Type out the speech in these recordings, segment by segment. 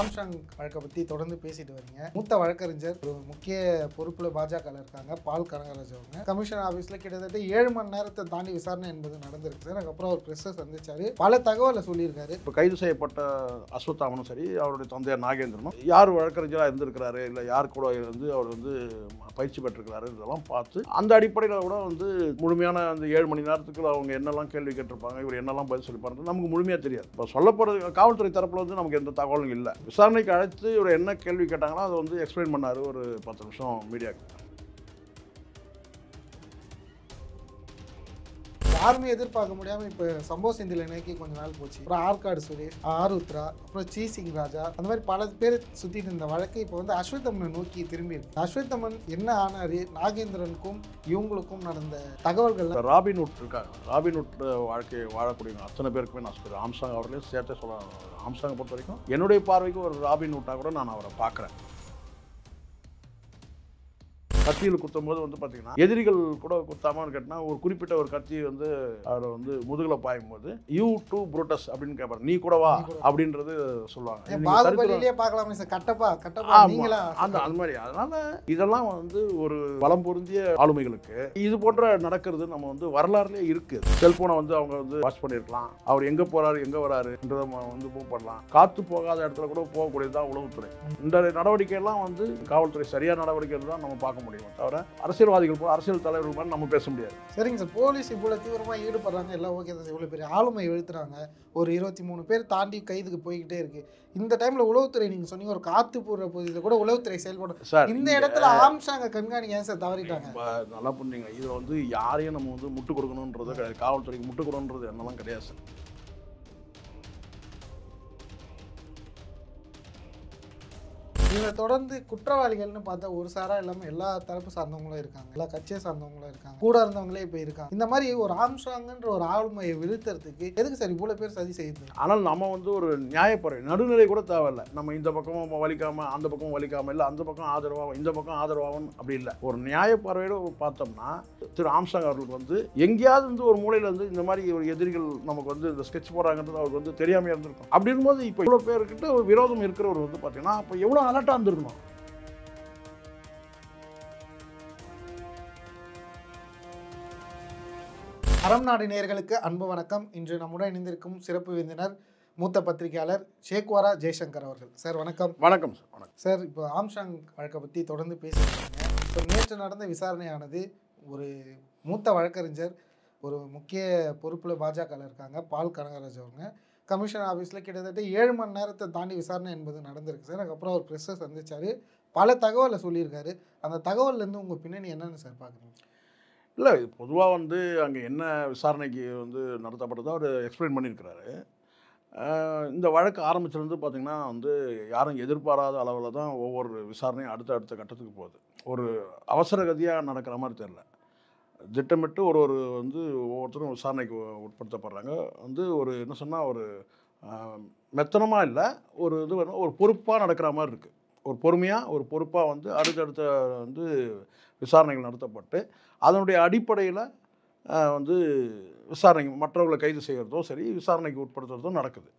Armstrong வழக்கை பற்றி தொடர்ந்து பேசிட்டு வரீங்க மூத்த வழக்கறிஞர் ஒரு முக்கிய பொறுப்பில் பாஜகவில் இருக்காங்க பால் கனகராஜ் அவங்க கமிஷன் ஆஃபீஸில் கிட்டத்தட்ட ஏழு மணி நேரத்தை தாண்டி விசாரணை என்பது நடந்திருக்கு சார் அதுக்கப்புறம் அவர் ப்ரெஸ்ஸை சந்திச்சார் பல தகவலை சொல்லியிருக்காரு இப்போ கைது செய்யப்பட்ட அஸ்வத்தாமனும் சரி அவருடைய தந்தையார் நாகேந்திரனும் யார் வழக்கறிஞராக இருந்திருக்கிறாரு இல்லை யார் கூட வந்து அவர் வந்து பயிற்சி பெற்றிருக்கிறாரு இதெல்லாம் பார்த்து அந்த அடிப்படையில் கூட வந்து முழுமையான அந்த ஏழு மணி நேரத்துக்குள்ள அவங்க என்னெல்லாம் கேள்வி கேட்டிருப்பாங்க இவர் என்னெல்லாம் பதில் சொல்லிப்பாருன்னு நமக்கு முழுமையாக தெரியாது இப்போ சொல்லப்படுற காவல்துறை தரப்பில் வந்து நமக்கு எந்த தகவலும் இல்லை விசாரணைக்கு அழைத்து இவர் என்ன கேள்வி கேட்டாங்கன்னா அதை வந்து எக்ஸ்பிளைன் பண்ணார் ஒரு பத்து நிமிஷம் மீடியாவுக்கு யாருமே எதிர்பார்க்க முடியாமல் இப்போ சம்பவ சிந்தில் இணைக்கி கொஞ்ச நாள் போச்சு அப்புறம் ஆற்காடு சுரேஷ் ஆருத்ரா அப்புறம் சி சிங் ராஜா அந்த மாதிரி பல பேர் சுற்றிட்டு இருந்த வழக்கு இப்போ வந்து அஸ்வத்தமனை நோக்கி திரும்பி இருக்கு அஸ்வத்தம்மன் என்ன ஆனாரு நாகேந்திரனுக்கும் இவங்களுக்கும் நடந்த தகவல்கள் ராபின்வுட் இருக்காங்க ராபின்வுட் வாழ்க்கை வாழக்கூடிய அத்தனை பேருக்குமே நான் சொல்கிறேன் ஆம்சாங் அவர்களையும் சேர்த்தே சொல்ல ஆம்சாங்கை பொறுத்த வரைக்கும் என்னுடைய பார்வைக்கு ஒரு ராபின்வுட்டாக கூட நான் அவரை பார்க்குறேன் கத்தியில் குத்தும் போது வந்து பார்த்தீங்கன்னா எதிரிகள் கூட குத்தாமான்னு கேட்டால் ஒரு குறிப்பிட்ட ஒரு கத்தி வந்து அவரை வந்து முதுகில் பாயும் போது யூ டூ புரோட்டஸ் அப்படின்னு கேட்பாரு நீ கூட வா அப்படின்றது சொல்லுவாங்க அந்த அந்த மாதிரி அதனால இதெல்லாம் வந்து ஒரு வளம் பொருந்திய ஆளுமைகளுக்கு இது போன்ற நடக்கிறது நம்ம வந்து வரலாறுலேயே இருக்கு செல்போனை வந்து அவங்க வந்து வாட்ச் பண்ணியிருக்கலாம் அவர் எங்கே போறாரு எங்கே வராருன்றதை வந்து மூவ் பண்ணலாம் காத்து போகாத இடத்துல கூட போகக்கூடியது தான் உளவுத்துறை இந்த எல்லாம் வந்து காவல்துறை சரியான நடவடிக்கை தான் நம்ம பார்க்க முடியும் முடியும் தவிர அரசியல்வாதிகள் போல அரசியல் தலைவர்கள் போல நம்ம பேச முடியாது சரிங்க சார் போலீஸ் இவ்வளோ தீவிரமாக ஈடுபடுறாங்க எல்லாம் ஓகே தான் இவ்வளோ பெரிய ஆளுமை எழுத்துறாங்க ஒரு இருபத்தி மூணு பேர் தாண்டி கைதுக்கு போய்கிட்டே இருக்கு இந்த டைம்ல உளவுத்துறை நீங்க சொன்னீங்க ஒரு காத்து போடுற பகுதியில் கூட உளவுத்துறை செயல்படும் சார் இந்த இடத்துல ஆம்சாங்க கண்காணிக்க ஏன் சார் தவறிட்டாங்க நல்லா பண்ணுறீங்க இதை வந்து யாரையும் நம்ம வந்து முட்டு கொடுக்கணுன்றது கிடையாது காவல்துறைக்கு முட்டு கொடுன்றது என்னெல்லாம் கிடையாது சார் இதை தொடர்ந்து குற்றவாளிகள்னு பார்த்தா ஒரு சாரா இல்லாமல் எல்லா தரப்பு சார்ந்தவங்களும் இருக்காங்க எல்லா கட்சியை சார்ந்தவங்களும் இருக்காங்க கூட இருந்தவங்களே இப்போ இருக்காங்க இந்த மாதிரி ஒரு ஆம்ஸ்ட்ராங்கன்ற ஒரு ஆளுமையை விழுத்துறதுக்கு எதுக்கு சார் இவ்வளோ பேர் சதி செய்யுது ஆனால் நம்ம வந்து ஒரு நியாயப்பறை நடுநிலை கூட தேவையில்ல நம்ம இந்த பக்கமும் வலிக்காமல் அந்த பக்கம் வலிக்காமல் இல்லை அந்த பக்கம் ஆதரவாகும் இந்த பக்கம் ஆதரவாகும் அப்படி இல்லை ஒரு நியாயப்பார்வையோடு பார்த்தோம்னா திரு ஆம்ஸ்டாங் அவர்களுக்கு வந்து எங்கேயாவது வந்து ஒரு மூலையில் வந்து இந்த மாதிரி ஒரு எதிரிகள் நமக்கு வந்து இந்த ஸ்கெட்ச் போகிறாங்கன்றது அவருக்கு வந்து தெரியாமல் இருந்திருக்கும் அப்படி போது இப்போ இவ்வளோ பேர்கிட்ட ஒரு விரோதம் இருக்கிறவர் வந்து பார்த்தீங்கன்னா அப்போ எவ்வளோ அலர்ட் கரெக்டாக வந்துருக்கணும் அறம் நாடு நேர்களுக்கு அன்பு வணக்கம் இன்று நம்முடன் இணைந்திருக்கும் சிறப்பு விருந்தினர் மூத்த பத்திரிகையாளர் ஷேக்வாரா ஜெய்சங்கர் அவர்கள் சார் வணக்கம் வணக்கம் வணக்கம் சார் இப்போ ஆம்ஷாங் வழக்கை பற்றி தொடர்ந்து பேசியிருக்காங்க இப்போ நேற்று நடந்த விசாரணையானது ஒரு மூத்த வழக்கறிஞர் ஒரு முக்கிய பொறுப்பில் பாஜகவில் இருக்காங்க பால் கனகராஜ் அவங்க கமிஷன் ஆஃபீஸில் கிட்டத்தட்ட ஏழு மணி நேரத்தை தாண்டி விசாரணை என்பது நடந்திருக்கு சார் அதுக்கப்புறம் அவர் ப்ரெஸ்ஸை சந்தித்தார் பல தகவலை சொல்லியிருக்காரு அந்த தகவல்லேருந்து உங்கள் பின்னணி என்னென்னு சார் பார்க்குறீங்க இல்லை இது பொதுவாக வந்து அங்கே என்ன விசாரணைக்கு வந்து நடத்தப்பட்டதோ அவர் எக்ஸ்பிளைன் பண்ணியிருக்கிறாரு இந்த வழக்கு ஆரம்பிச்சிருந்து பார்த்திங்கன்னா வந்து யாரும் எதிர்பாராத அளவில் தான் ஒவ்வொரு விசாரணையும் அடுத்த அடுத்த கட்டத்துக்கு போகுது ஒரு அவசரகதியாக நடக்கிற மாதிரி தெரில திட்டமிட்டு ஒரு ஒரு வந்து ஒவ்வொருத்தரும் விசாரணைக்கு உட்படுத்தப்படுறாங்க வந்து ஒரு என்ன சொன்னால் ஒரு மெத்தனமாக இல்லை ஒரு இது வேணும் ஒரு பொறுப்பாக நடக்கிற மாதிரி இருக்குது ஒரு பொறுமையாக ஒரு பொறுப்பாக வந்து அடுத்தடுத்த வந்து விசாரணைகள் நடத்தப்பட்டு அதனுடைய அடிப்படையில் வந்து விசாரணை மற்றவர்களை கைது செய்கிறதோ சரி விசாரணைக்கு உட்படுத்துறதோ நடக்குது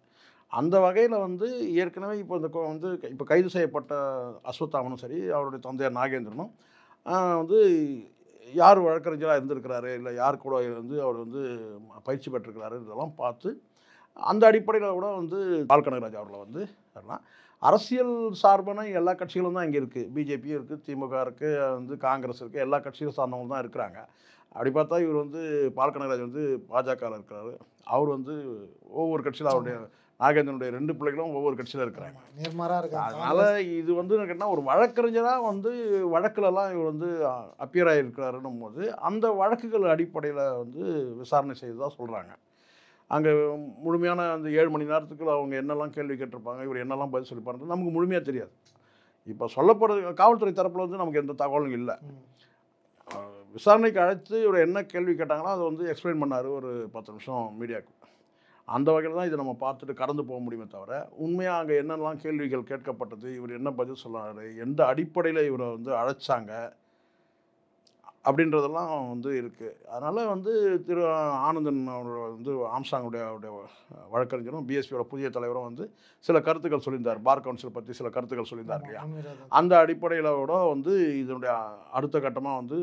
அந்த வகையில் வந்து ஏற்கனவே இப்போ இந்த வந்து இப்போ கைது செய்யப்பட்ட அஸ்வத்தாமனும் சரி அவருடைய தந்தையார் நாகேந்திரனும் வந்து யார் வழக்கறிஞராக இருந்திருக்கிறாரு இல்லை யார் கூட இருந்து அவர் வந்து பயிற்சி இதெல்லாம் பார்த்து அந்த அடிப்படையில் கூட வந்து பால் கனகராஜ் அவர்களை வந்து வரலாம் அரசியல் சார்பான எல்லா கட்சிகளும் தான் இங்கே இருக்குது பிஜேபியும் இருக்குது திமுக இருக்குது வந்து காங்கிரஸ் இருக்குது எல்லா கட்சியும் சார்ந்தவங்க தான் இருக்கிறாங்க அப்படி பார்த்தா இவர் வந்து பால் கனகராஜ் வந்து பாஜகவில் இருக்கிறாரு அவர் வந்து ஒவ்வொரு கட்சியில் அவருடைய நாகேந்திரனுடைய ரெண்டு பிள்ளைகளும் ஒவ்வொரு கட்சியில் இருக்கிறாங்க நேர்மாராக இருக்காங்க அதனால் இது வந்து கேட்டால் ஒரு வழக்கறிஞராக வந்து வழக்குலலாம் இவர் வந்து அப்பியர் ஆகியிருக்கிறாருன்னும் போது அந்த வழக்குகள் அடிப்படையில் வந்து விசாரணை செய்து தான் சொல்கிறாங்க அங்கே முழுமையான அந்த ஏழு மணி நேரத்துக்குள்ள அவங்க என்னெல்லாம் கேள்வி கேட்டிருப்பாங்க இவர் என்னெல்லாம் பதில் சொல்லிப்பாருன்றது நமக்கு முழுமையாக தெரியாது இப்போ சொல்லப்படுறது காவல்துறை தரப்பில் வந்து நமக்கு எந்த தகவலும் இல்லை விசாரணைக்கு அழைத்து இவர் என்ன கேள்வி கேட்டாங்களோ அதை வந்து எக்ஸ்பிளைன் பண்ணார் ஒரு பத்து நிமிஷம் மீடியாவுக்கு அந்த வகையில் தான் இதை நம்ம பார்த்துட்டு கடந்து போக முடியுமே தவிர உண்மையாக அங்கே என்னெல்லாம் கேள்விகள் கேட்கப்பட்டது இவர் என்ன பதில் சொல்லாரு எந்த அடிப்படையில் இவரை வந்து அழைச்சாங்க அப்படின்றதெல்லாம் வந்து இருக்குது அதனால் வந்து திரு ஆனந்தன் அவரோட வந்து ஆம்சாங்குடைய அவருடைய வழக்கறிஞரும் பிஎஸ்பியோட புதிய தலைவரும் வந்து சில கருத்துக்கள் சொல்லியிருந்தார் பார் கவுன்சில் பற்றி சில கருத்துக்கள் சொல்லியிருந்தார் இல்லையா அந்த அடிப்படையில் கூட வந்து இதனுடைய அடுத்த கட்டமாக வந்து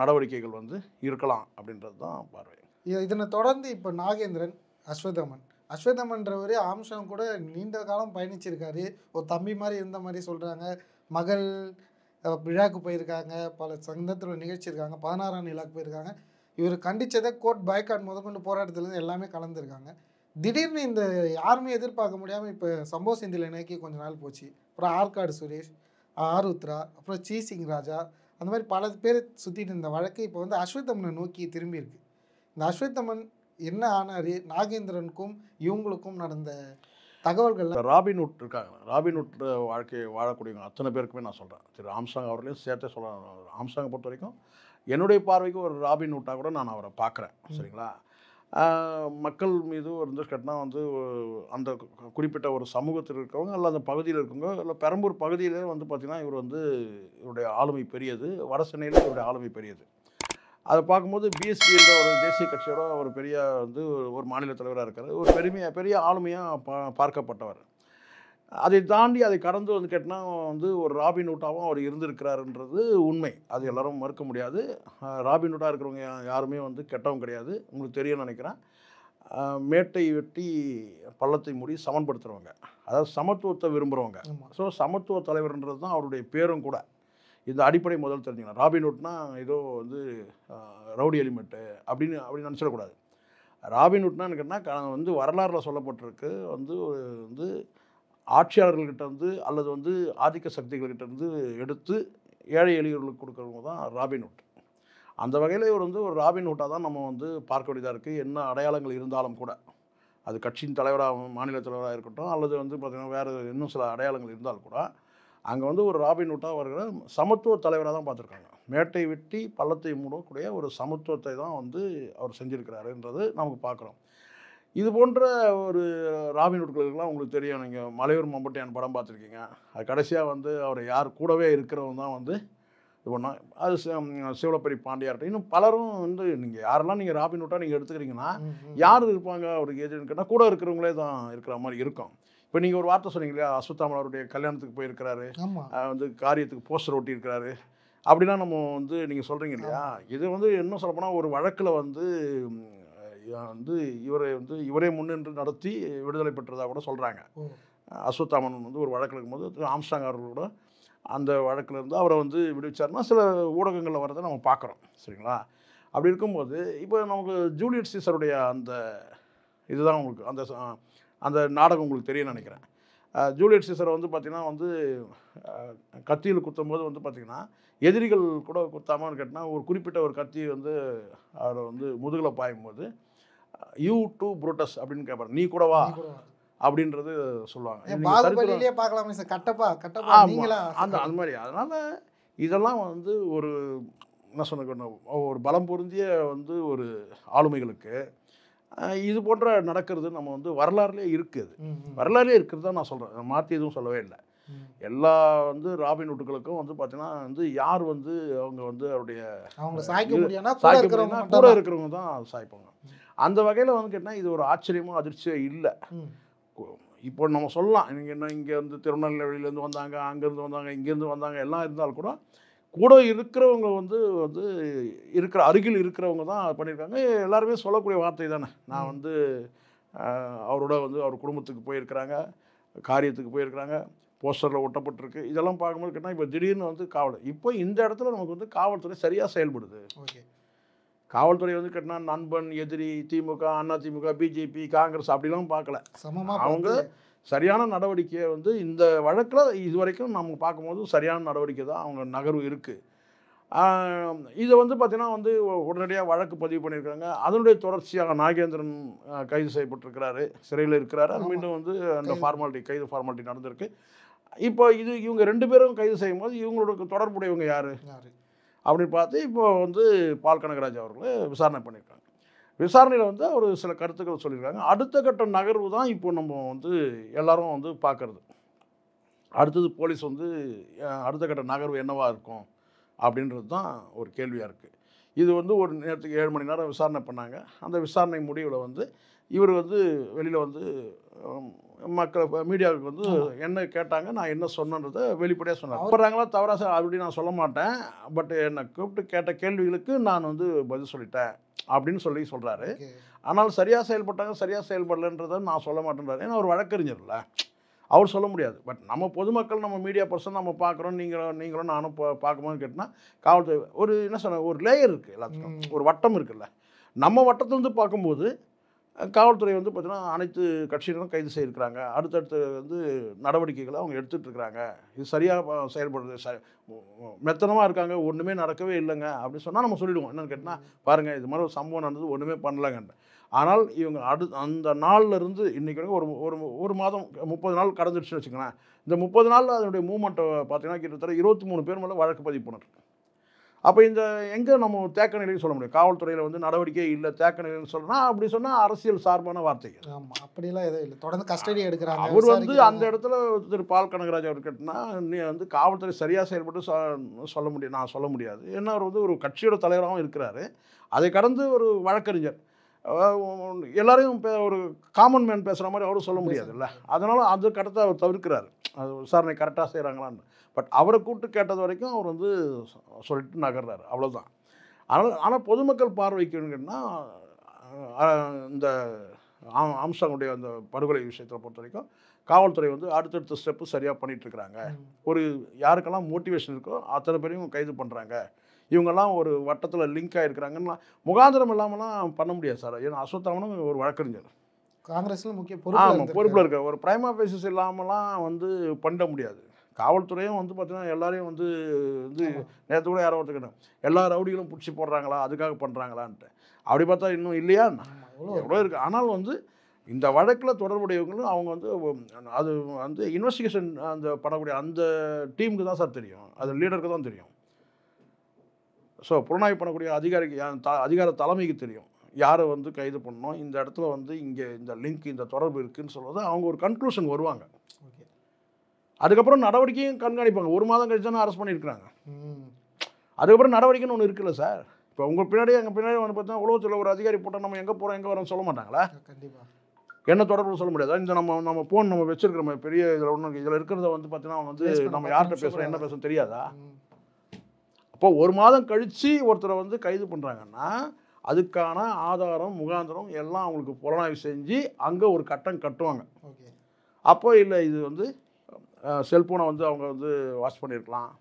நடவடிக்கைகள் வந்து இருக்கலாம் அப்படின்றது தான் பார்வை இதனை தொடர்ந்து இப்போ நாகேந்திரன் அஸ்வதமன் அஸ்வதமன்றவர் ஆம்சம் கூட நீண்ட காலம் பயணிச்சிருக்காரு ஒரு தம்பி மாதிரி இருந்த மாதிரி சொல்கிறாங்க மகள் விழாவுக்கு போயிருக்காங்க பல சங்கத்தில் நிகழ்ச்சியிருக்காங்க பதினாறாம் நிலாவுக்கு போயிருக்காங்க இவர் கண்டித்ததை கோர்ட் பயக்காட் முதற்கொண்டு போராட்டத்துலேருந்து எல்லாமே கலந்துருக்காங்க திடீர்னு இந்த யாருமே எதிர்பார்க்க முடியாமல் இப்போ சம்பவ சிந்தில் இணைக்கி கொஞ்ச நாள் போச்சு அப்புறம் ஆற்காடு சுரேஷ் ஆருத்ரா அப்புறம் சி சிங் ராஜா அந்த மாதிரி பல பேர் சுற்றிட்டு இருந்த வழக்கு இப்போ வந்து அஸ்வத்தமனை நோக்கி திரும்பியிருக்கு இந்த அஸ்வத்தமன் என்ன ஆனார் நாகேந்திரனுக்கும் இவங்களுக்கும் நடந்த தகவல்கள் ராபின்வுட் இருக்காங்க ராபின்வுட் வாழ்க்கையை வாழக்கூடியவங்க அத்தனை பேருக்குமே நான் சொல்கிறேன் திரு ஆம்சாங் அவர்களையும் சேர்த்தே சொல்கிறேன் ஆம்சாங்கை பொறுத்த வரைக்கும் என்னுடைய பார்வைக்கு ஒரு ராபின் உட்டாக கூட நான் அவரை பார்க்குறேன் சரிங்களா மக்கள் மீது ஒரு இந்த கட்டினா வந்து அந்த குறிப்பிட்ட ஒரு சமூகத்தில் இருக்கவங்க இல்லை அந்த பகுதியில் இருக்கவங்க இல்லை பெரம்பூர் பகுதியிலே வந்து பார்த்திங்கன்னா இவர் வந்து இவருடைய ஆளுமை பெரியது வட இவருடைய ஆளுமை பெரியது அதை பார்க்கும்போது பிஎஸ்பின்ற ஒரு தேசிய கட்சியோட ஒரு பெரிய வந்து ஒரு மாநில தலைவராக இருக்கார் ஒரு பெருமையாக பெரிய ஆளுமையாக பா பார்க்கப்பட்டவர் அதை தாண்டி அதை கடந்து வந்து கேட்டால் வந்து ஒரு ராபின் ஹூட்டாகவும் அவர் இருந்திருக்கிறாருன்றது உண்மை அது எல்லோரும் மறுக்க முடியாது ராபின் ஹூட்டாக இருக்கிறவங்க யாருமே வந்து கெட்டவும் கிடையாது உங்களுக்கு தெரியும்னு நினைக்கிறேன் மேட்டை வெட்டி பள்ளத்தை மூடி சமன்படுத்துகிறவங்க அதாவது சமத்துவத்தை விரும்புகிறவங்க ஸோ சமத்துவ தலைவர்ன்றது தான் அவருடைய பேரும் கூட இந்த அடிப்படை முதல் ராபின் ராபின்ஹுட்னா ஏதோ வந்து ரவுடி எலிமெண்ட்டு அப்படின்னு அப்படின்னு நினச்சிடக்கூடாது ராபின்ஹுட்னான்னு கேட்டால் வந்து வரலாறில் சொல்லப்பட்டிருக்கு வந்து ஒரு வந்து ஆட்சியாளர்கள்கிட்ட வந்து அல்லது வந்து ஆதிக்க சக்திகள்கிட்ட இருந்து எடுத்து ஏழை எளியவர்களுக்கு கொடுக்குறவங்க தான் ராபின்ஹுட் அந்த வகையில் இவர் வந்து ஒரு ராபின்ஹுட்டாக தான் நம்ம வந்து பார்க்க வேண்டியதாக இருக்குது என்ன அடையாளங்கள் இருந்தாலும் கூட அது கட்சியின் தலைவராக மாநில தலைவராக இருக்கட்டும் அல்லது வந்து பார்த்திங்கன்னா வேறு இன்னும் சில அடையாளங்கள் இருந்தாலும் கூட அங்கே வந்து ஒரு ராபின் உட்டாக வருகிற சமத்துவ தலைவராக தான் பார்த்துருக்காங்க மேட்டை வெட்டி பள்ளத்தை மூடக்கூடிய ஒரு சமத்துவத்தை தான் வந்து அவர் செஞ்சுருக்கிறாருன்றது நமக்கு பார்க்குறோம் இது போன்ற ஒரு ராபின்வுட்களுக்கெல்லாம் உங்களுக்கு தெரியும் நீங்கள் மலையூர் மம்பட்டியான் படம் பார்த்துருக்கீங்க அது கடைசியாக வந்து அவர் யார் கூடவே இருக்கிறவங்க தான் வந்து இது பண்ணால் அது சிவலப்பரி பாண்டியார்கிட்ட இன்னும் பலரும் வந்து நீங்கள் யாரெல்லாம் நீங்கள் ராபின் ராபின்வுட்டாக நீங்கள் எடுத்துக்கிறீங்கன்னா யார் இருப்பாங்க அவருக்கு ஏஜென்ட் கேட்டால் கூட இருக்கிறவங்களே தான் இருக்கிற மாதிரி இருக்கும் இப்போ நீங்கள் ஒரு வார்த்தை சொன்னீங்க இல்லையா அஸ்வத்தாமல் அவருடைய கல்யாணத்துக்கு போயிருக்கிறாரு வந்து காரியத்துக்கு போஸ்டர் ஒட்டி இருக்கிறாரு அப்படிலாம் நம்ம வந்து நீங்கள் சொல்கிறீங்க இல்லையா இது வந்து என்ன சொல்லப்போனால் ஒரு வழக்கில் வந்து வந்து இவரை வந்து இவரே முன்னின்று நடத்தி விடுதலை பெற்றதாக கூட சொல்கிறாங்க அஸ்வத்தாமன் வந்து ஒரு வழக்கில் இருக்கும்போது ஆம்ஸ்டாங் அவர்களோட அந்த வழக்கில் இருந்து அவரை வந்து விடுவிச்சார்னா சில ஊடகங்களில் வரதை நம்ம பார்க்குறோம் சரிங்களா அப்படி இருக்கும்போது இப்போ நமக்கு ஜூலியட் சீசருடைய அந்த இதுதான் உங்களுக்கு அந்த அந்த நாடகம் உங்களுக்கு தெரியும்னு நினைக்கிறேன் ஜூலியட் சீசரை வந்து பார்த்திங்கன்னா வந்து கத்தியில் குத்தும் போது வந்து பார்த்திங்கன்னா எதிரிகள் கூட குத்தாமான்னு கேட்டிங்கன்னா ஒரு குறிப்பிட்ட ஒரு கத்தி வந்து அவர் வந்து முதுகில் பாயும் போது யூ டு புரோட்டஸ் அப்படின்னு கேட்பாரு நீ கூடவா அப்படின்றது சொல்லுவாங்க பார்க்கலாமே சார் கட்டப்பா அந்த அந்த மாதிரி அதனால் இதெல்லாம் வந்து ஒரு என்ன சொன்ன ஒரு பலம் பொருந்திய வந்து ஒரு ஆளுமைகளுக்கு இது போன்ற நடக்கிறது நம்ம வந்து வரலாறுலேயே இருக்குது வரலாறுலேயே இருக்கிறது தான் நான் சொல்கிறேன் மாற்றி எதுவும் சொல்லவே இல்லை எல்லா வந்து ராபின் ஹுட்டுகளுக்கும் வந்து பார்த்தீங்கன்னா வந்து யார் வந்து அவங்க வந்து அவருடைய அவங்க சாய்க்க முடியாதுன்னா கூட இருக்கிறவங்க தான் சாய்ப்பாங்க அந்த வகையில் வந்து கேட்டால் இது ஒரு ஆச்சரியமோ அதிர்ச்சியோ இல்லை இப்போ நம்ம சொல்லலாம் நீங்கள் என்ன இங்கே வந்து திருநெல்வேலியிலேருந்து வந்தாங்க அங்கேருந்து வந்தாங்க இங்கேருந்து வந்தாங்க எல்லாம் இருந்தால் கூட கூட இருக்கிறவங்க வந்து வந்து இருக்கிற அருகில் இருக்கிறவங்க தான் பண்ணியிருக்காங்க எல்லாருமே சொல்லக்கூடிய வார்த்தை தானே நான் வந்து அவரோட வந்து அவர் குடும்பத்துக்கு போயிருக்கிறாங்க காரியத்துக்கு போயிருக்கிறாங்க போஸ்டரில் ஒட்டப்பட்டிருக்கு இதெல்லாம் பார்க்கும்போது கேட்டால் இப்போ திடீர்னு வந்து காவல் இப்போ இந்த இடத்துல நமக்கு வந்து காவல்துறை சரியாக செயல்படுது ஓகே காவல்துறை வந்து கேட்டால் நண்பன் எதிரி திமுக அதிமுக பிஜேபி காங்கிரஸ் அப்படிலாம் பார்க்கல அவங்க சரியான நடவடிக்கையை வந்து இந்த வழக்கில் இது வரைக்கும் நம்ம பார்க்கும்போது சரியான நடவடிக்கை தான் அவங்க நகர்வு இருக்குது இதை வந்து பார்த்திங்கன்னா வந்து உடனடியாக வழக்கு பதிவு பண்ணியிருக்காங்க அதனுடைய தொடர்ச்சியாக நாகேந்திரன் கைது செய்யப்பட்டிருக்கிறாரு சிறையில் இருக்கிறாரு மீண்டும் வந்து அந்த ஃபார்மாலிட்டி கைது ஃபார்மாலிட்டி நடந்திருக்கு இப்போ இது இவங்க ரெண்டு பேரும் கைது செய்யும் போது இவங்களோட தொடர்புடையவங்க யார் அப்படின்னு பார்த்து இப்போ வந்து பால் கனகராஜ் அவர்களை விசாரணை பண்ணியிருக்காங்க விசாரணையில் வந்து அவர் சில கருத்துக்கள் சொல்லியிருக்காங்க அடுத்த கட்ட நகர்வு தான் இப்போ நம்ம வந்து எல்லாரும் வந்து பார்க்குறது அடுத்தது போலீஸ் வந்து அடுத்த கட்ட நகர்வு என்னவாக இருக்கும் அப்படின்றது தான் ஒரு கேள்வியாக இருக்குது இது வந்து ஒரு நேரத்துக்கு ஏழு மணி நேரம் விசாரணை பண்ணாங்க அந்த விசாரணை முடிவில் வந்து இவர் வந்து வெளியில் வந்து மக்கள் மீடியாவுக்கு வந்து என்ன கேட்டாங்க நான் என்ன சொன்னதை வெளிப்படையாக சொன்னேன் போடுறாங்களா தவறாக சார் அப்படி நான் சொல்ல மாட்டேன் பட் என்னை கூப்பிட்டு கேட்ட கேள்விகளுக்கு நான் வந்து பதில் சொல்லிட்டேன் அப்படின்னு சொல்லி சொல்கிறாரு ஆனால் சரியாக செயல்பட்டாங்க சரியாக செயல்படலைன்றதை நான் சொல்ல மாட்டேன்றாரு ஏன்னா ஒரு வழக்கறிஞர்ல அவர் சொல்ல முடியாது பட் நம்ம பொதுமக்கள் நம்ம மீடியா பர்சன் நம்ம பார்க்குறோம் நீங்களும் நீங்களும் நானும் பா பார்க்கும்போது கேட்டால் காவல்துறை ஒரு என்ன சொன்ன ஒரு லேயர் இருக்குது எல்லாத்துக்கும் ஒரு வட்டம் இருக்குல்ல நம்ம வட்டத்துலேருந்து பார்க்கும்போது காவல்துறை வந்து பார்த்தீங்கன்னா அனைத்து கட்சியினரும் கைது செய்திருக்கிறாங்க அடுத்தடுத்து வந்து நடவடிக்கைகளை அவங்க எடுத்துகிட்டு இருக்கிறாங்க இது சரியாக செயல்படுறது ச மெத்தனமாக இருக்காங்க ஒன்றுமே நடக்கவே இல்லைங்க அப்படின்னு சொன்னால் நம்ம சொல்லிவிடுவோம் என்னென்னு கேட்டால் பாருங்கள் இது மாதிரி ஒரு சம்பவம் நடந்தது ஒன்றுமே பண்ணலங்கன்ற ஆனால் இவங்க அடு அந்த நாள்லேருந்து இன்றைக்கி ஒரு ஒரு ஒரு மாதம் முப்பது நாள் கடந்துடுச்சுன்னு வச்சுக்கோங்களேன் இந்த முப்பது நாளில் அதனுடைய மூமெண்ட்டை பார்த்தீங்கன்னா கிட்டத்தட்ட இருபத்தி மூணு பேர் மேலே வழக்கு பதிவு பண்ணிருக்கு அப்போ இந்த எங்கே நம்ம தேக்க நிலைன்னு சொல்ல முடியும் காவல்துறையில் வந்து நடவடிக்கை இல்லை தேக்க நிலைன்னு சொல்லணும்னா அப்படி சொன்னால் அரசியல் சார்பான வார்த்தைகள் ஆமாம் அப்படிலாம் எதுவும் இல்லை தொடர்ந்து கஸ்டடி எடுக்கிறாங்க அவர் வந்து அந்த இடத்துல திரு பால் கனகராஜ் அவர் கேட்டால் நீ வந்து காவல்துறை சரியாக செயல்பட்டு சொல்ல முடியும் நான் சொல்ல முடியாது ஏன்னா அவர் வந்து ஒரு கட்சியோட தலைவராகவும் இருக்கிறாரு அதை கடந்து ஒரு வழக்கறிஞர் எல்லாரையும் ஒரு காமன் மேன் பேசுகிற மாதிரி அவரும் சொல்ல முடியாதுல்ல அதனால் அது கடத்த அவர் தவிர்க்கிறார் அது விசாரணை கரெக்டாக செய்கிறாங்களான்னு பட் அவரை கூப்பிட்டு கேட்டது வரைக்கும் அவர் வந்து சொல்லிட்டு நகர்றாரு அவ்வளோதான் ஆனால் ஆனால் பொதுமக்கள் பார்வைக்குன்னா இந்த அம்சங்களுடைய அந்த படுகொலை விஷயத்தை பொறுத்த வரைக்கும் காவல்துறை வந்து அடுத்தடுத்த ஸ்டெப்பு சரியாக பண்ணிகிட்ருக்குறாங்க ஒரு யாருக்கெல்லாம் மோட்டிவேஷன் இருக்கோ அத்தனை பேரையும் கைது பண்ணுறாங்க இவங்கெல்லாம் ஒரு வட்டத்தில் லிங்க் ஆகிருக்கிறாங்கன்னா முகாந்திரம் இல்லாமலாம் பண்ண முடியாது சார் ஏன்னா அஸ்வத்தாமனும் ஒரு வழக்கறிஞர் காங்கிரஸில் முக்கிய பொறுப்பு பொறுப்பில் இருக்க ஒரு பிரைம் பேசிஸ் இல்லாமலாம் வந்து பண்ண முடியாது காவல்துறையும் வந்து பார்த்தீங்கன்னா எல்லாரையும் வந்து வந்து நேற்று கூட யாரோ ஒருத்தர் எல்லா ரவுடிகளும் பிடிச்சி போடுறாங்களா அதுக்காக பண்ணுறாங்களான்ட்டு அப்படி பார்த்தா இன்னும் இல்லையா எவ்வளோ இருக்குது ஆனால் வந்து இந்த வழக்கில் தொடர்புடையவங்களும் அவங்க வந்து அது வந்து இன்வெஸ்டிகேஷன் அந்த பண்ணக்கூடிய அந்த டீமுக்கு தான் சார் தெரியும் அது லீடருக்கு தான் தெரியும் ஸோ புலனாய்வு பண்ணக்கூடிய அதிகாரிக்கு அதிகார தலைமைக்கு தெரியும் யாரை வந்து கைது பண்ணணும் இந்த இடத்துல வந்து இங்கே இந்த லிங்க் இந்த தொடர்பு இருக்குதுன்னு சொல்வது அவங்க ஒரு கன்க்ளூஷன் வருவாங்க அதுக்கப்புறம் நடவடிக்கையும் கண்காணிப்பாங்க ஒரு மாதம் கழிச்சு தானே அரெஸ்ட் பண்ணியிருக்கிறாங்க அதுக்கப்புறம் நடவடிக்கைன்னு ஒன்று இருக்குல்ல சார் இப்போ உங்கள் பின்னாடி எங்கள் பின்னாடி வந்து பார்த்தீங்கன்னா உலகத்தில் ஒரு அதிகாரி போட்டால் நம்ம எங்கே போகிறோம் எங்கே வரோம் சொல்ல மாட்டாங்களா கண்டிப்பாக என்ன தொடர்புன்னு சொல்ல முடியாது இந்த நம்ம நம்ம ஃபோன் நம்ம வச்சிருக்கிறோம் பெரிய இதில் ஒன்று இதில் இருக்கிறத வந்து பார்த்தீங்கன்னா அவங்க வந்து நம்ம யார்கிட்ட பேசுகிறோம் என்ன பேசுகிறோம் தெரியாதா அப்போ ஒரு மாதம் கழித்து ஒருத்தரை வந்து கைது பண்ணுறாங்கன்னா அதுக்கான ஆதாரம் முகாந்திரம் எல்லாம் அவங்களுக்கு புலனாய்வு செஞ்சு அங்கே ஒரு கட்டம் கட்டுவாங்க அப்போ இல்லை இது வந்து செல்ஃபோனை வந்து அவங்க வந்து வாஷ் பண்ணியிருக்கலாம்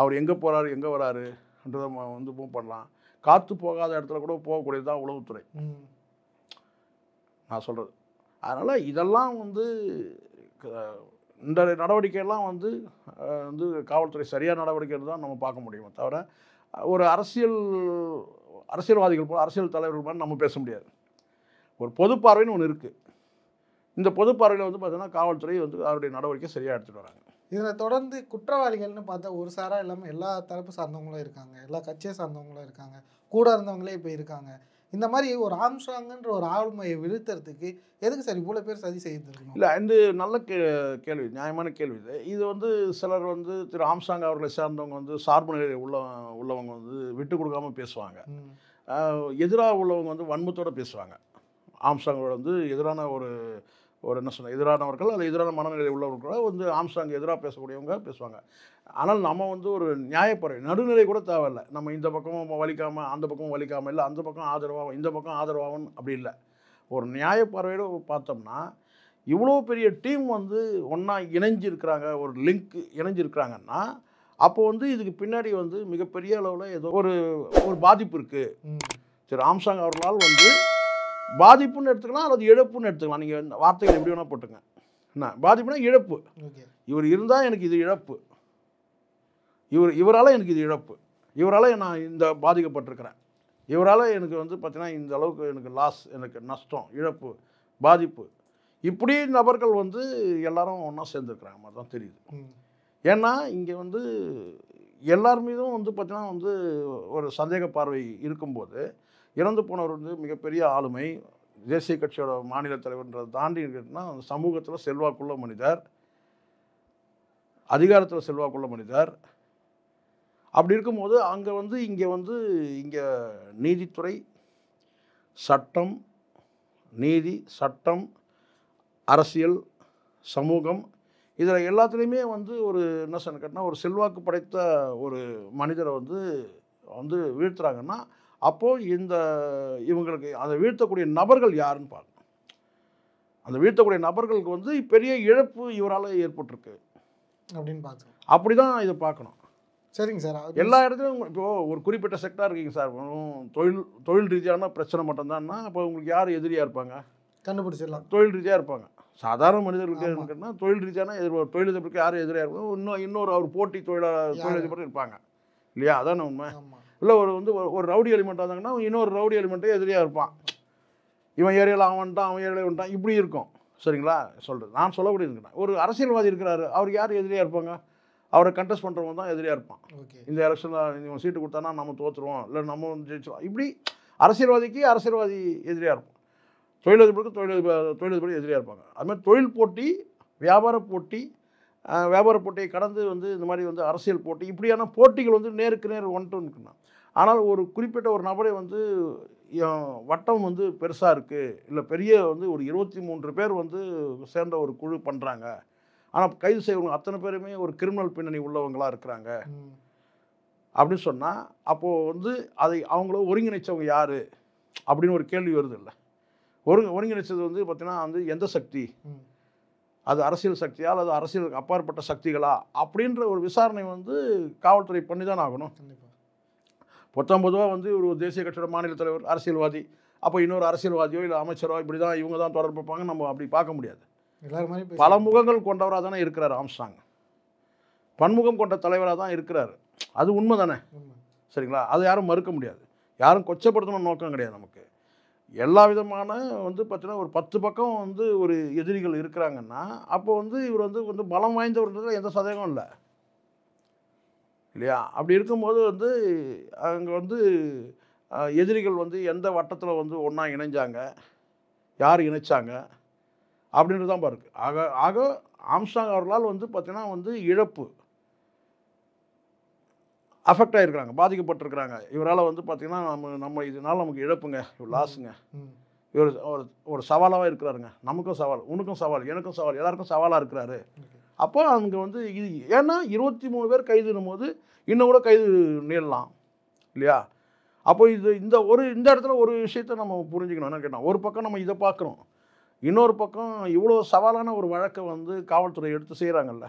அவர் எங்கே போகிறாரு எங்கே வராருன்றதை வந்து மூவ் பண்ணலாம் காற்று போகாத இடத்துல கூட போகக்கூடியது தான் உளவுத்துறை நான் சொல்கிறது அதனால் இதெல்லாம் வந்து இந்த நடவடிக்கையெல்லாம் வந்து வந்து காவல்துறை சரியான நடவடிக்கை தான் நம்ம பார்க்க முடியுமே தவிர ஒரு அரசியல் அரசியல்வாதிகள் போல் அரசியல் தலைவர்கள் போல நம்ம பேச முடியாது ஒரு பொது பார்வைன்னு ஒன்று இருக்குது இந்த பொது பார்வையில் வந்து பார்த்தீங்கன்னா காவல்துறை வந்து அவருடைய நடவடிக்கை சரியாக எடுத்துகிட்டு வராங்க இதில் தொடர்ந்து குற்றவாளிகள்னு பார்த்தா ஒரு சாராக இல்லாமல் எல்லா தரப்பு சார்ந்தவங்களும் இருக்காங்க எல்லா கட்சியை சார்ந்தவங்களும் இருக்காங்க கூட இருந்தவங்களே இப்போ இருக்காங்க இந்த மாதிரி ஒரு ஆம்ஸ்ட்ராங்குன்ற ஒரு ஆளுமையை விழுத்துறதுக்கு எதுக்கு சார் இவ்வளோ பேர் சதி செய்திருக்கணும் இல்லை இது நல்ல கே கேள்வி நியாயமான கேள்வி இது இது வந்து சிலர் வந்து திரு ஆம்ஸ்ட்ராங் அவர்களை சேர்ந்தவங்க வந்து சார்பு நிலை உள்ள உள்ளவங்க வந்து விட்டு கொடுக்காமல் பேசுவாங்க எதிராக உள்ளவங்க வந்து வன்மத்தோடு பேசுவாங்க ஆம்ஸ்டாங்கோட வந்து எதிரான ஒரு ஒரு என்ன சொன்ன எதிரானவர்கள் அல்லது எதிரான மனநிலை உள்ளவர்களோட வந்து ஆம்ஸ்ட்ராங் எதிராக பேசக்கூடியவங்க பேசுவாங்க ஆனால் நம்ம வந்து ஒரு நியாயப்பறை நடுநிலை கூட தேவையில்லை நம்ம இந்த பக்கமும் வலிக்காமல் அந்த பக்கமும் வலிக்காமல் இல்லை அந்த பக்கம் ஆதரவாகும் இந்த பக்கம் ஆதரவாகும் அப்படி இல்லை ஒரு நியாயப்பறவையோடு பார்த்தோம்னா இவ்வளோ பெரிய டீம் வந்து ஒன்றா இணைஞ்சிருக்கிறாங்க ஒரு லிங்க் இணைஞ்சிருக்கிறாங்கன்னா அப்போ வந்து இதுக்கு பின்னாடி வந்து மிகப்பெரிய அளவில் ஏதோ ஒரு ஒரு பாதிப்பு இருக்குது சரி ஆம்சாங் அவர்களால் வந்து பாதிப்புன்னு எடுத்துக்கலாம் அல்லது இழப்புன்னு எடுத்துக்கலாம் நீங்கள் வார்த்தைகள் எப்படி வேணால் போட்டுங்க என்ன பாதிப்புனா இழப்பு இவர் இருந்தால் எனக்கு இது இழப்பு இவர் இவரால் எனக்கு இது இழப்பு இவரால் நான் இந்த பாதிக்கப்பட்டிருக்கிறேன் இவரால் எனக்கு வந்து பார்த்திங்கன்னா இந்த அளவுக்கு எனக்கு லாஸ் எனக்கு நஷ்டம் இழப்பு பாதிப்பு இப்படி நபர்கள் வந்து எல்லாரும் ஒன்றா சேர்ந்துருக்குறாங்க மாதிரி தான் தெரியுது ஏன்னா இங்கே வந்து எல்லார் மீதும் வந்து பார்த்திங்கன்னா வந்து ஒரு சந்தேக பார்வை இருக்கும்போது இறந்து போனவர் வந்து மிகப்பெரிய ஆளுமை தேசிய கட்சியோட மாநில தலைவர்ன்றதை தாண்டி இருக்குன்னா சமூகத்தில் செல்வாக்குள்ள மனிதர் அதிகாரத்தில் செல்வாக்குள்ள மனிதர் அப்படி இருக்கும்போது அங்கே வந்து இங்கே வந்து இங்கே நீதித்துறை சட்டம் நீதி சட்டம் அரசியல் சமூகம் இதில் எல்லாத்துலேயுமே வந்து ஒரு என்ன சொன்னேன் கேட்டால் ஒரு செல்வாக்கு படைத்த ஒரு மனிதரை வந்து வந்து வீழ்த்துறாங்கன்னா அப்போது இந்த இவங்களுக்கு அதை வீழ்த்தக்கூடிய நபர்கள் யாருன்னு பார்க்கணும் அந்த வீழ்த்தக்கூடிய நபர்களுக்கு வந்து பெரிய இழப்பு இவரால் ஏற்பட்டிருக்கு அப்படின்னு பார்த்து அப்படி தான் இதை பார்க்கணும் சரிங்க சார் எல்லா இடத்துலையும் இப்போது ஒரு குறிப்பிட்ட செக்டார் இருக்கீங்க சார் தொழில் தொழில் ரீதியான பிரச்சனை மட்டும்தான்னா இப்போ உங்களுக்கு யார் எதிரியாக இருப்பாங்க கண்டுபிடிச்சிடலாம் தொழில் ரீதியாக இருப்பாங்க சாதாரண மனிதர்களுக்கு இருக்குன்னா தொழில் ரீதியான தொழில் தொழிலதிபருக்கு யார் எதிராக இருக்கும் இன்னும் இன்னொரு அவர் போட்டி தொழிலாளர் எதிர்ப்பு இருப்பாங்க இல்லையா அதான உண்மை இல்லை ஒரு வந்து ஒரு ரவுடி எலிமெண்ட் இருந்தாங்கன்னா இன்னொரு ரவுடி எலிமெண்ட்டே எதிரியாக இருப்பான் இவன் ஏரியாவில் அவன் வந்துட்டான் அவன் ஏரியாவில் வந்துட்டான் இப்படி இருக்கும் சரிங்களா சொல்கிறது நான் சொல்லக்கூடியதுங்கன்னா ஒரு அரசியல்வாதி இருக்கிறாரு அவருக்கு யார் எதிரியாக இருப்பாங்க அவரை கண்டெஸ்ட் பண்ணுறவங்க தான் எதிரியாக இருப்பான் இந்த எலெக்ஷனில் இவன் சீட்டு கொடுத்தானா நம்ம தோற்றுருவோம் இல்லை நம்ம ஜெயிச்சிருவோம் இப்படி அரசியல்வாதிக்கு அரசியல்வாதி எதிரியாக இருப்போம் தொழிலதிபருக்கு தொழிலதிபர் தொழிலதிபர் எதிரியாக இருப்பாங்க அதுமாதிரி தொழில் போட்டி வியாபார போட்டி வியாபார போட்டியை கடந்து வந்து இந்த மாதிரி வந்து அரசியல் போட்டி இப்படியான போட்டிகள் வந்து நேருக்கு நேர் ஒன் டு ஆனால் ஒரு குறிப்பிட்ட ஒரு நபரை வந்து வட்டம் வந்து பெருசாக இருக்குது இல்லை பெரிய வந்து ஒரு இருபத்தி மூன்று பேர் வந்து சேர்ந்த ஒரு குழு பண்ணுறாங்க ஆனால் கைது செய்யவங்க அத்தனை பேருமே ஒரு கிரிமினல் பின்னணி உள்ளவங்களாக இருக்கிறாங்க அப்படின்னு சொன்னால் அப்போது வந்து அதை அவங்கள ஒருங்கிணைச்சவங்க யார் அப்படின்னு ஒரு கேள்வி வருது இல்லை ஒரு ஒருங்கிணைச்சது வந்து பார்த்திங்கன்னா வந்து எந்த சக்தி அது அரசியல் சக்தியா அல்லது அரசியலுக்கு அப்பாற்பட்ட சக்திகளா அப்படின்ற ஒரு விசாரணை வந்து காவல்துறை பண்ணி தான் ஆகணும் பொதுவாக வந்து ஒரு தேசிய கட்சியோட மாநில தலைவர் அரசியல்வாதி அப்போ இன்னொரு அரசியல்வாதியோ இல்லை அமைச்சரோ இப்படி தான் இவங்க தான் தொடர்பு நம்ம அப்படி பார்க்க முடியாது பல முகங்கள் கொண்டவராக தானே இருக்கிறார் ஆம்ஸ்டாங் பன்முகம் கொண்ட தலைவராக தான் இருக்கிறார் அது உண்மை தானே சரிங்களா அது யாரும் மறுக்க முடியாது யாரும் கொச்சப்படுத்தணும் நோக்கம் கிடையாது நமக்கு எல்லா விதமான வந்து பார்த்தீங்கன்னா ஒரு பத்து பக்கம் வந்து ஒரு எதிரிகள் இருக்கிறாங்கன்னா அப்போ வந்து இவர் வந்து வந்து பலம் வாய்ந்தவர்ன்றதுல எந்த சந்தேகமும் இல்லை இல்லையா அப்படி இருக்கும்போது வந்து அங்கே வந்து எதிரிகள் வந்து எந்த வட்டத்தில் வந்து ஒன்றா இணைஞ்சாங்க யார் இணைச்சாங்க அப்படின்றது தான் பாருக்கு ஆக ஆக ஆம்ஸ்டாங் அவர்களால் வந்து பார்த்திங்கன்னா வந்து இழப்பு அஃபெக்ட் ஆகியிருக்கிறாங்க பாதிக்கப்பட்டிருக்கிறாங்க இவரால் வந்து பார்த்திங்கன்னா நம்ம நம்ம இதனால் நமக்கு இழப்புங்க இவர் லாஸுங்க இவர் ஒரு ஒரு சவாலாக இருக்கிறாருங்க நமக்கும் சவால் உனக்கும் சவால் எனக்கும் சவால் எல்லாருக்கும் சவாலாக இருக்கிறாரு அப்போ அங்கே வந்து இது ஏன்னா இருபத்தி மூணு பேர் கைதுனும் போது இன்னும் கூட கைது நீளலாம் இல்லையா அப்போ இது இந்த ஒரு இந்த இடத்துல ஒரு விஷயத்த நம்ம புரிஞ்சுக்கணும் என்ன கேட்டால் ஒரு பக்கம் நம்ம இதை பார்க்குறோம் இன்னொரு பக்கம் இவ்வளோ சவாலான ஒரு வழக்கை வந்து காவல்துறை எடுத்து செய்கிறாங்கல்ல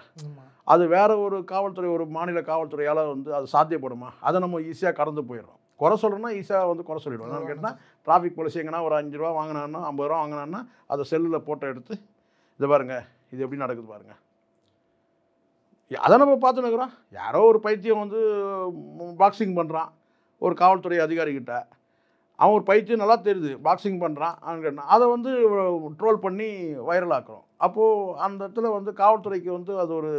அது வேற ஒரு காவல்துறை ஒரு மாநில காவல்துறையால் வந்து அது சாத்தியப்படுமா அதை நம்ம ஈஸியாக கடந்து போயிடுறோம் குறை சொல்கிறோன்னா ஈஸியாக வந்து குறை சொல்லிடுவோம் நான் கேட்டால் டிராஃபிக் போலீஸ் எங்கன்னா ஒரு அஞ்சு ரூபா வாங்கினான்னா ஐம்பது ரூபா வாங்கினான்னா அதை செல்லில் ஃபோட்டோ எடுத்து இது பாருங்கள் இது எப்படி நடக்குது பாருங்கள் அதை நம்ம பார்த்துன்னு இருக்கிறோம் யாரோ ஒரு பைத்தியம் வந்து பாக்ஸிங் பண்ணுறான் ஒரு காவல்துறை அதிகாரிக்கிட்ட அவன் ஒரு பயிற்சி நல்லா தெரியுது பாக்ஸிங் பண்ணுறான் அதை வந்து ட்ரோல் பண்ணி வைரலாக்குறோம் அப்போது அந்த இடத்துல வந்து காவல்துறைக்கு வந்து அது ஒரு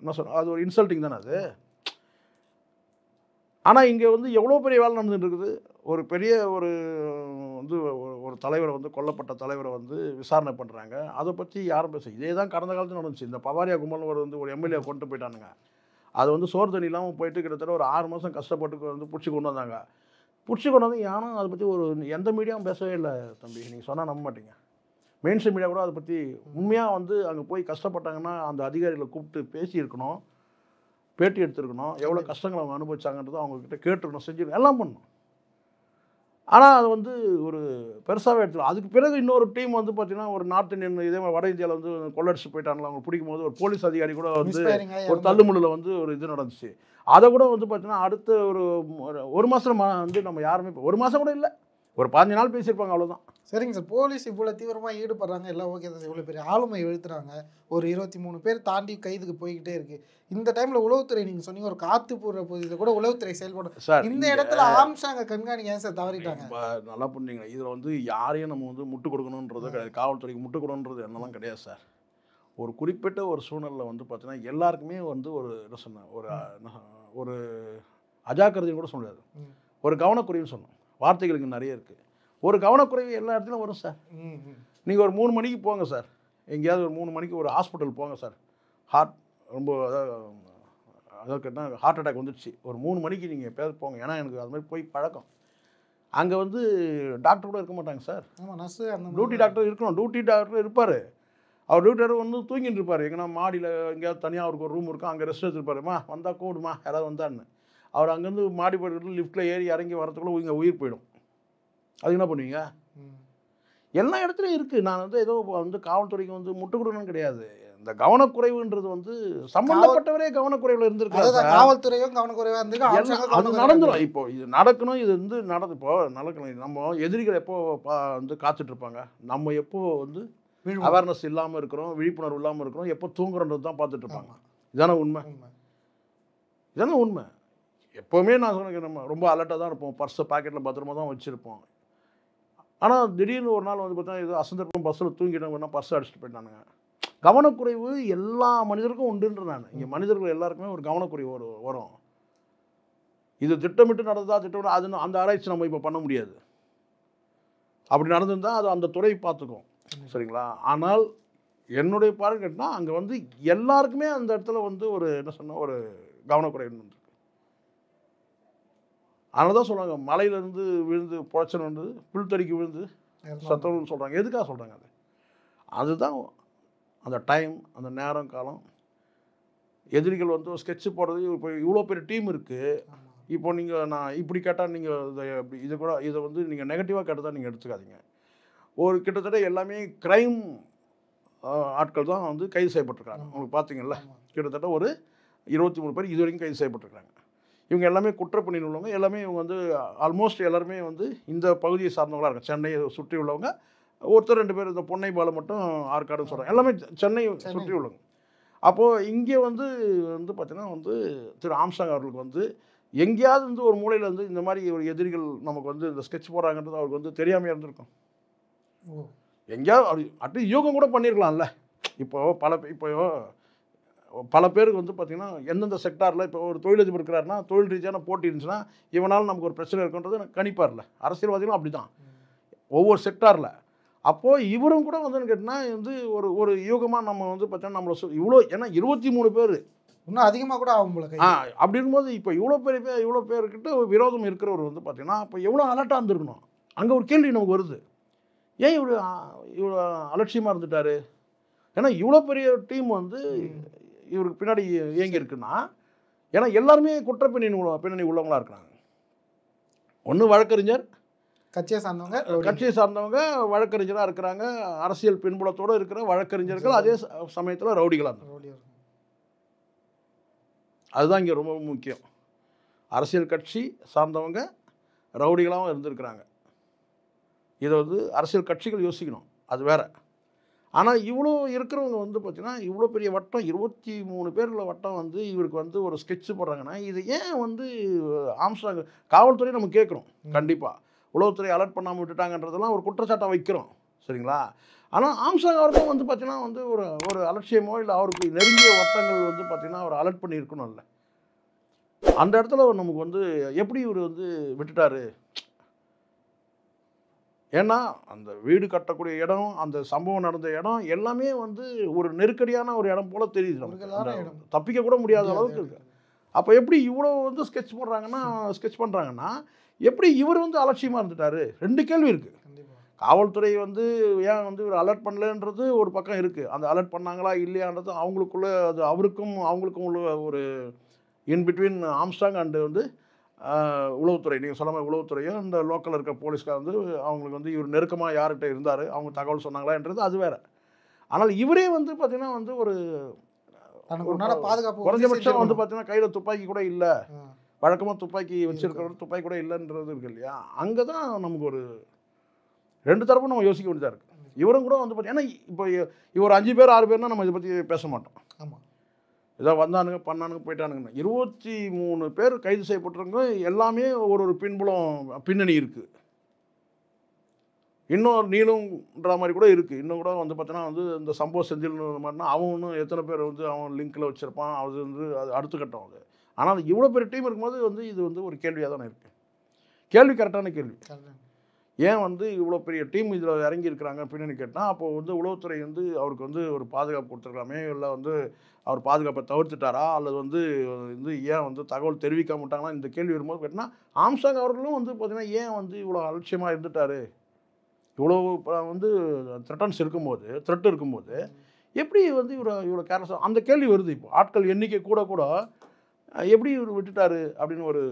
என்ன சொல் அது ஒரு இன்சல்ட்டிங் தானே அது ஆனால் இங்கே வந்து எவ்வளோ பெரிய வேலை நடந்துட்டு இருக்குது ஒரு பெரிய ஒரு வந்து ஒரு தலைவரை வந்து கொல்லப்பட்ட தலைவரை வந்து விசாரணை பண்ணுறாங்க அதை பற்றி யாரும் பேச இதே தான் கடந்த காலத்தில் நடந்துச்சு இந்த பவாரியா கும்பல் ஒரு வந்து ஒரு எம்எல்ஏ கொண்டு போயிட்டானுங்க அது வந்து சோறு தண்ணி இல்லாமல் போயிட்டு கிட்டத்தட்ட ஒரு ஆறு மாதம் கஷ்டப்பட்டு வந்து பிடிச்சி கொண்டு வந்தாங்க பிடிச்சி கொண்டு வந்து யாரும் அதை பற்றி ஒரு எந்த மீடியாவும் பேசவே இல்லை தம்பி நீங்கள் சொன்னால் நம்ப மாட்டீங்க மெயின் மீடியா கூட அதை பற்றி உண்மையாக வந்து அங்கே போய் கஷ்டப்பட்டாங்கன்னா அந்த அதிகாரிகளை கூப்பிட்டு பேசியிருக்கணும் பேட்டி எடுத்திருக்கணும் எவ்வளோ கஷ்டங்களை அவங்க அனுபவிச்சாங்கன்றது அவங்கக்கிட்ட கேட்டுருக்கணும் செஞ்சுருக்கணும் எல்லாம் பண்ணணும் ஆனால் அது வந்து ஒரு பெருசாக எடுத்துல அதுக்கு பிறகு இன்னொரு டீம் வந்து பார்த்தீங்கன்னா ஒரு நார்த் இந்தியன் இதே மாதிரி வட இந்தியாவில் வந்து கொள்ளடிச்சு போயிட்டாங்களா அவங்க பிடிக்கும் போது ஒரு போலீஸ் அதிகாரி கூட வந்து ஒரு தள்ளுமுள்ளில் வந்து ஒரு இது நடந்துச்சு அதை கூட வந்து பார்த்தீங்கன்னா அடுத்த ஒரு ஒரு மாதம் வந்து நம்ம யாருமே ஒரு மாதம் கூட இல்லை ஒரு பதினஞ்சு நாள் பேசியிருப்பாங்க அவ்வளோதான் சரிங்க சார் போலீஸ் இவ்வளோ தீவிரமாக ஈடுபடுறாங்க எல்லாம் ஓகே தான் இவ்வளோ பெரிய ஆளுமை எழுத்துறாங்க ஒரு இருபத்தி மூணு பேர் தாண்டி கைதுக்கு போய்கிட்டே இருக்கு இந்த டைமில் உளவுத்துறை நீங்கள் சொன்னீங்க ஒரு காத்து போடுற பகுதியில் கூட உளவுத்துறை செயல்படும் சார் இந்த இடத்துல ஆம்சாங்க கண்காணிக்க ஏன் சார் தவறிட்டாங்க நல்லா பண்ணுறீங்க இதில் வந்து யாரையும் நம்ம வந்து முட்டு கொடுக்கணுன்றது கிடையாது காவல்துறைக்கு முட்டு கொடுன்றது என்னலாம் கிடையாது சார் ஒரு குறிப்பிட்ட ஒரு சூழ்நிலை வந்து பார்த்தீங்கன்னா எல்லாருக்குமே வந்து ஒரு என்ன சொன்ன ஒரு ஒரு அஜாக்கிரதையும் கூட சொல்லாது ஒரு கவனக்குறையும் சொன்னோம் வார்த்தைகளுக்கு நிறைய இருக்குது ஒரு கவனக்குறைவு எல்லா இடத்துலையும் வரும் சார் நீங்கள் ஒரு மூணு மணிக்கு போங்க சார் எங்கேயாவது ஒரு மூணு மணிக்கு ஒரு ஹாஸ்பிட்டல் போங்க சார் ஹார்ட் ரொம்ப அதாவது அதாவது ஹார்ட் அட்டாக் வந்துடுச்சு ஒரு மூணு மணிக்கு நீங்கள் எப்போயாவது போங்க ஏன்னா எனக்கு அது மாதிரி போய் பழக்கம் அங்கே வந்து டாக்டர் கூட இருக்க மாட்டாங்க சார் ஆமாம் நர்ஸு அந்த டியூட்டி டாக்டர் இருக்கணும் டியூட்டி டாக்டர் இருப்பார் அவர் டியூட்டி வந்து தூங்கிட்டு இருப்பார் எங்கன்னா மாடியில் எங்கேயாவது தனியாக அவருக்கு ஒரு ரூம் இருக்கும் அங்கே ரெஸ்ட் எடுத்துருப்பாருமா வந்தால் கூடுமா யாராவது வந்தான்னு அவர் அங்கேருந்து மாடி போய்ட்டு லிஃப்ட்டில் ஏறி இறங்கி வரத்துக்குள்ளே இங்கே உயிர் போயிடும் அது என்ன பண்ணுவீங்க எல்லா இடத்துலையும் இருக்குது நான் வந்து ஏதோ வந்து காவல்துறைக்கு வந்து முட்டு கொடுக்கணும்னு கிடையாது இந்த கவனக்குறைவுன்றது வந்து சம்பந்தப்பட்டவரே கவனக்குறைவில் இருந்திருக்காரு காவல்துறையும் கவனக்குறைவாக இருந்து அது நடந்துடும் இப்போ இது நடக்கணும் இது வந்து நடந்து இப்போ நடக்கணும் நம்ம எதிரிகள் எப்போ வந்து காத்துட்டு இருப்பாங்க நம்ம எப்போ வந்து அவேர்னஸ் இல்லாமல் இருக்கிறோம் விழிப்புணர்வு இல்லாமல் இருக்கிறோம் எப்போ தூங்குறன்றது தான் பார்த்துட்டு இருப்பாங்க இதான உண்மை இதான உண்மை எப்போவுமே நான் சொன்னேன் நம்ம ரொம்ப அலர்ட்டாக தான் இருப்போம் பர்ஸை பாக்கெட்டில் பத்திரமா தான் வச்சுருப்போம் ஆனால் திடீர்னு ஒரு நாள் வந்து பார்த்தா ஏதோ அசந்தர்ப்பம் பஸ்ஸில் தூங்கிட்டோம் பர்ஸ் அடிச்சுட்டு போயிட்டானுங்க கவனக்குறைவு எல்லா மனிதருக்கும் உண்டுன்ற நான் இங்கே மனிதர்கள் எல்லாருக்குமே ஒரு கவனக்குறைவு ஒரு வரும் இது திட்டமிட்டு நடந்ததா திட்டமிட்டு அது அந்த ஆராய்ச்சி நம்ம இப்போ பண்ண முடியாது அப்படி நடந்திருந்தால் அது அந்த துறை பார்த்துக்கும் சரிங்களா ஆனால் என்னுடைய பார்வை அங்கே வந்து எல்லாருக்குமே அந்த இடத்துல வந்து ஒரு என்ன சொன்னால் ஒரு கவனக்குறைவு அதனால தான் சொல்கிறாங்க மலையிலேருந்து விழுந்து புழைச்சன் வந்து புல்தடிக்கு விழுந்து சத்தணும்னு சொல்கிறாங்க எதுக்காக சொல்கிறாங்க அது அதுதான் அந்த டைம் அந்த நேரம் காலம் எதிரிகள் வந்து ஸ்கெட்சு போடுறது இப்போ இவ்வளோ பெரிய டீம் இருக்குது இப்போ நீங்கள் நான் இப்படி கேட்டால் நீங்கள் இதை இதை கூட இதை வந்து நீங்கள் நெகட்டிவாக கேட்டதாக நீங்கள் எடுத்துக்காதீங்க ஒரு கிட்டத்தட்ட எல்லாமே க்ரைம் ஆட்கள் தான் வந்து கைது செய்யப்பட்டிருக்காங்க உங்களுக்கு பார்த்தீங்கல்ல கிட்டத்தட்ட ஒரு இருபத்தி மூணு பேர் இது வரைக்கும் கைது செய்யப்பட்டிருக்காங்க இவங்க எல்லாமே குற்றப்பணியில் உள்ளவங்க எல்லாமே இவங்க வந்து ஆல்மோஸ்ட் எல்லாருமே வந்து இந்த பகுதியை சார்ந்தவங்களாக இருக்கும் சென்னையை சுற்றி உள்ளவங்க ஒருத்தர் ரெண்டு பேர் இந்த பொன்னை பாலம் மட்டும் ஆற்காடுன்னு சொல்கிறாங்க எல்லாமே சென்னை சுற்றி உள்ளவங்க அப்போது இங்கே வந்து வந்து பார்த்திங்கன்னா வந்து திரு ஆம்சாங் அவர்களுக்கு வந்து எங்கேயாவது வந்து ஒரு மூலையில் வந்து இந்த மாதிரி ஒரு எதிரிகள் நமக்கு வந்து இந்த ஸ்கெட்ச் போகிறாங்கன்றது அவருக்கு வந்து தெரியாமையாக இருந்திருக்கும் எங்கேயாவது அவர் அட்லீஸ்ட் யோகம் கூட பண்ணியிருக்கலாம்ல இப்போ பல இப்போ பல பேருக்கு வந்து பார்த்திங்கன்னா எந்தெந்த செக்டாரில் இப்போ ஒரு தொழிலதிபர் இருக்கிறாருன்னா தொழில் ரீதியான போட்டி இருந்துச்சுன்னா இவனால் நமக்கு ஒரு பிரச்சனை இருக்குன்றது கணிப்பார்ல அரசியல்வாதிகளும் அப்படி தான் ஒவ்வொரு செக்டாரில் அப்போது இவரும் கூட வந்து கேட்டால் வந்து ஒரு ஒரு யூகமாக நம்ம வந்து பார்த்தீங்கன்னா நம்மளை சொல் இவ்வளோ ஏன்னா இருபத்தி மூணு பேர் இன்னும் அதிகமாக கூட ஆகும் போல ஆ அப்படி இருக்கும்போது இப்போ இவ்வளோ பேர் பேர் இவ்வளோ பேர்கிட்ட விரோதம் இருக்கிறவர் வந்து பார்த்திங்கன்னா இப்போ எவ்வளோ அலர்ட்டாக இருந்திருக்கணும் அங்கே ஒரு கேள்வி நமக்கு வருது ஏன் இவ்வளோ இவ்வளோ அலட்சியமாக இருந்துட்டார் ஏன்னா இவ்வளோ பெரிய டீம் வந்து இவருக்கு பின்னாடி இயங்கி இருக்குன்னா ஏன்னா எல்லாருமே குற்ற பின்னணி பின்னணி இருக்கிறாங்க ஒன்று வழக்கறிஞர் கட்சியை சார்ந்தவங்க கட்சியை சார்ந்தவங்க வழக்கறிஞராக இருக்கிறாங்க அரசியல் பின்புலத்தோடு இருக்கிற வழக்கறிஞர்கள் அதே சமயத்தில் ரவுடிகளாக இருந்தாங்க அதுதான் இங்கே ரொம்ப முக்கியம் அரசியல் கட்சி சார்ந்தவங்க ரவுடிகளாகவும் இருந்திருக்கிறாங்க இதை வந்து அரசியல் கட்சிகள் யோசிக்கணும் அது வேறு ஆனால் இவ்வளோ இருக்கிறவங்க வந்து பார்த்திங்கன்னா இவ்வளோ பெரிய வட்டம் இருபத்தி மூணு பேரில் வட்டம் வந்து இவருக்கு வந்து ஒரு ஸ்கெட்சு போடுறாங்கன்னா இது ஏன் வந்து ஆம்ஸ்டாங் காவல்துறை நம்ம கேட்குறோம் கண்டிப்பாக உளவுத்துறை அலர்ட் பண்ணாமல் விட்டுட்டாங்கன்றதெல்லாம் ஒரு குற்றச்சாட்டை வைக்கிறோம் சரிங்களா ஆனால் ஆம்சாங் அவருக்கும் வந்து பார்த்திங்கன்னா வந்து ஒரு ஒரு அலட்சியமோ இல்லை அவருக்கு நெருங்கிய வட்டங்கள் வந்து பார்த்திங்கன்னா அவர் அலர்ட் இல்லை அந்த இடத்துல நமக்கு வந்து எப்படி இவர் வந்து விட்டுட்டாரு ஏன்னா அந்த வீடு கட்டக்கூடிய இடம் அந்த சம்பவம் நடந்த இடம் எல்லாமே வந்து ஒரு நெருக்கடியான ஒரு இடம் போல் தெரியுது தப்பிக்க கூட முடியாத அளவுக்கு இருக்குது அப்போ எப்படி இவ்வளோ வந்து ஸ்கெட்ச் போடுறாங்கன்னா ஸ்கெட்ச் பண்ணுறாங்கன்னா எப்படி இவர் வந்து அலட்சியமாக இருந்துட்டாரு ரெண்டு கேள்வி இருக்குது காவல்துறை வந்து ஏன் வந்து இவர் அலர்ட் பண்ணலன்றது ஒரு பக்கம் இருக்குது அந்த அலர்ட் பண்ணாங்களா இல்லையான்றது அவங்களுக்குள்ள அது அவருக்கும் அவங்களுக்கும் உள்ள ஒரு இன் பிட்வீன் ஆம்ஸ்டாங் அண்டு வந்து உளவுத்துறை நீங்கள் சொன்ன மாதிரி உளவுத்துறையோ இந்த லோக்கலில் இருக்க போலீஸ்கார் வந்து அவங்களுக்கு வந்து இவர் நெருக்கமாக யார்கிட்ட இருந்தார் அவங்க தகவல் சொன்னாங்களான்றது அது வேறு ஆனால் இவரே வந்து பார்த்திங்கன்னா வந்து ஒரு பாதுகாப்பு குறைஞ்சபட்சம் வந்து பார்த்தீங்கன்னா கையில் துப்பாக்கி கூட இல்லை வழக்கமாக துப்பாக்கி வச்சுருக்கிற துப்பாக்கி கூட இல்லைன்றது இருக்கு இல்லையா அங்கே தான் நமக்கு ஒரு ரெண்டு தரப்பும் நம்ம யோசிக்க வேண்டியதாக இருக்குது இவரும் கூட வந்து பார்த்தீங்கன்னா இப்போ இவர் அஞ்சு பேர் ஆறு பேர்னா நம்ம இதை பற்றி பேச மாட்டோம் ஆமாம் ஏதோ வந்தானுங்க பண்ணானுங்க போயிட்டானுங்க இருபத்தி மூணு பேர் கைது செய்யப்பட்டிருங்க எல்லாமே ஒரு ஒரு பின்புலம் பின்னணி இருக்குது இன்னும் நீளம்ன்ற மாதிரி கூட இருக்குது இன்னும் கூட வந்து பார்த்தோன்னா வந்து இந்த சம்பவம் செஞ்சிருந்த மாதிரினா அவனும் எத்தனை பேர் வந்து அவன் லிங்க்கில் வச்சுருப்பான் அது வந்து அது அடுத்த கட்டம் அது ஆனால் இவ்வளோ பெரிய டீம் இருக்கும்போது வந்து இது வந்து ஒரு கேள்வியாக தானே இருக்குது கேள்வி கரெக்டான கேள்வி ஏன் வந்து இவ்வளோ பெரிய டீம் இதில் இறங்கி இருக்கிறாங்க அப்படின்னு கேட்டால் அப்போது வந்து உளவுத்துறை வந்து அவருக்கு வந்து ஒரு பாதுகாப்பு கொடுத்துருக்கலாமே இல்லை வந்து அவர் பாதுகாப்பை தவிர்த்துட்டாரா அல்லது வந்து வந்து ஏன் வந்து தகவல் தெரிவிக்க மாட்டாங்களா இந்த கேள்வி வரும்போது கேட்டால் ஆம்சாங் அவர்களும் வந்து பார்த்திங்கன்னா ஏன் வந்து இவ்வளோ அலட்சியமாக இருந்துட்டார் இவ்வளோ வந்து த்ரெட்டன்ஸ் இருக்கும்போது த்ரெட் இருக்கும்போது எப்படி வந்து இவர் இவ்வளோ கேர்லஸ் அந்த கேள்வி வருது இப்போ ஆட்கள் எண்ணிக்கை கூட கூட எப்படி இவர் விட்டுட்டாரு அப்படின்னு ஒரு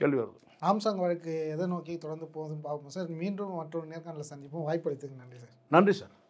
கேள்வி வருது ஆம்சாங் வழக்கு எதை நோக்கி தொடர்ந்து போகுதுன்னு பார்ப்போம் சார் மீண்டும் மற்றொரு நேர்காணலில் சந்திப்போம் வாய்ப்பளித்துக்கு நன்றி சார் நன்றி சார்